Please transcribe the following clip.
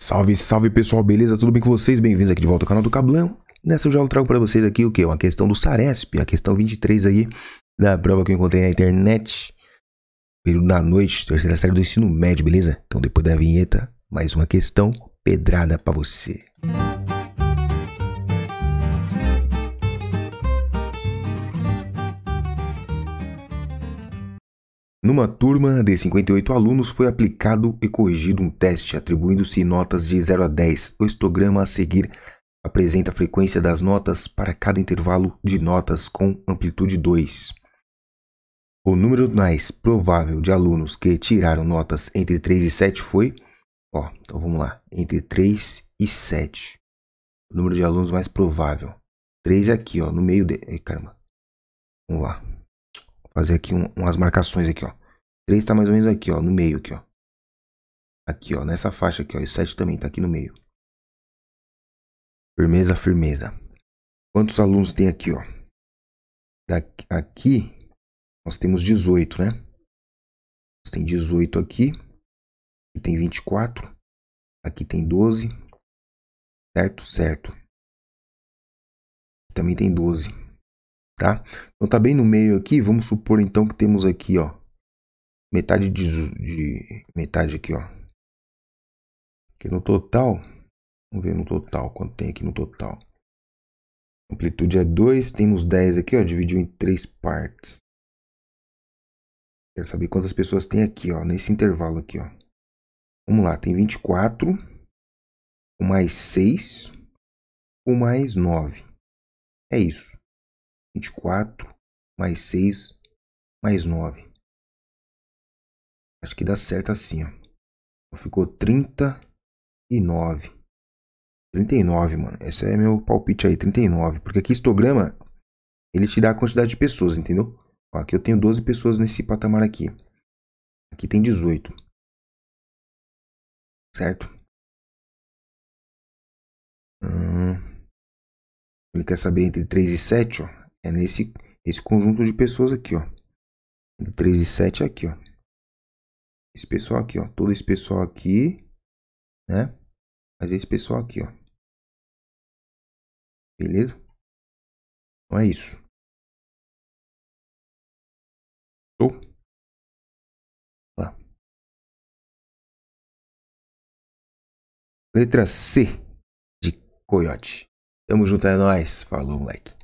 Salve, salve pessoal, beleza? Tudo bem com vocês? Bem-vindos aqui de volta ao canal do Cablão. Nessa eu já trago para vocês aqui o que? Uma questão do Saresp, a questão 23 aí da prova que eu encontrei na internet. Período da noite, terceira série do ensino médio, beleza? Então depois da vinheta, mais uma questão pedrada para você. Numa turma de 58 alunos foi aplicado e corrigido um teste, atribuindo-se notas de 0 a 10. O histograma a seguir apresenta a frequência das notas para cada intervalo de notas com amplitude 2. O número mais provável de alunos que tiraram notas entre 3 e 7 foi, ó, então vamos lá, entre 3 e 7. O número de alunos mais provável. 3 aqui, ó, no meio de, Ei, caramba. Vamos lá fazer aqui um, umas marcações aqui, ó. 3 tá mais ou menos aqui, ó, no meio aqui, ó. Aqui, ó, nessa faixa aqui, ó. E 7 também tá aqui no meio. Firmeza, firmeza. Quantos alunos tem aqui, ó? Daqui, aqui, nós temos 18, né? Nós tem 18 aqui. Aqui tem 24. Aqui tem 12. Certo? Certo. Também tem 12 tá? Então tá bem no meio aqui, vamos supor então que temos aqui, ó, metade de, de metade aqui, ó. Que no total, vamos ver no total quanto tem aqui no total. Amplitude é 2, temos 10 aqui, ó, dividiu em três partes. Quero saber quantas pessoas tem aqui, ó, nesse intervalo aqui, ó. Vamos lá, tem 24, o mais 6, o mais 9. É isso. 24 mais 6 mais 9. Acho que dá certo assim, ó. Então, ficou 39. 39, mano. Esse é meu palpite aí, 39. Porque aqui histograma, ele te dá a quantidade de pessoas, entendeu? Ó, aqui eu tenho 12 pessoas nesse patamar aqui. Aqui tem 18. Certo? Hum. Ele quer saber entre 3 e 7, ó. É nesse, esse conjunto de pessoas aqui, ó. De 3 e 7 aqui, ó. Esse pessoal aqui, ó. Todo esse pessoal aqui, né? Mas esse pessoal aqui, ó. Beleza? Então é isso. Show? Letra C de coiote. Tamo junto, é nóis. Falou, moleque.